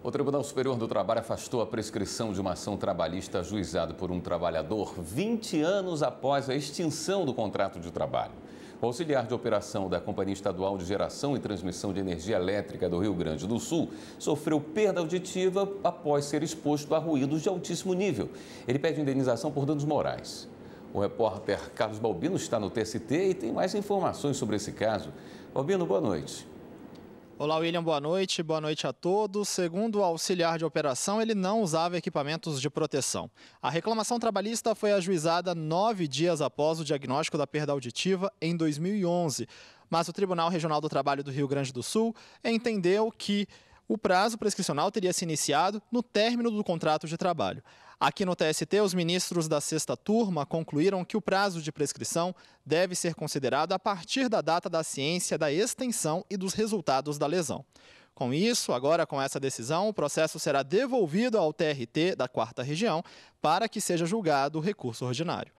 O Tribunal Superior do Trabalho afastou a prescrição de uma ação trabalhista ajuizada por um trabalhador 20 anos após a extinção do contrato de trabalho. O auxiliar de operação da Companhia Estadual de Geração e Transmissão de Energia Elétrica do Rio Grande do Sul sofreu perda auditiva após ser exposto a ruídos de altíssimo nível. Ele pede indenização por danos morais. O repórter Carlos Balbino está no TST e tem mais informações sobre esse caso. Balbino, boa noite. Olá, William, boa noite. Boa noite a todos. Segundo o auxiliar de operação, ele não usava equipamentos de proteção. A reclamação trabalhista foi ajuizada nove dias após o diagnóstico da perda auditiva em 2011. Mas o Tribunal Regional do Trabalho do Rio Grande do Sul entendeu que o prazo prescricional teria se iniciado no término do contrato de trabalho. Aqui no TST, os ministros da sexta turma concluíram que o prazo de prescrição deve ser considerado a partir da data da ciência da extensão e dos resultados da lesão. Com isso, agora com essa decisão, o processo será devolvido ao TRT da quarta região para que seja julgado o recurso ordinário.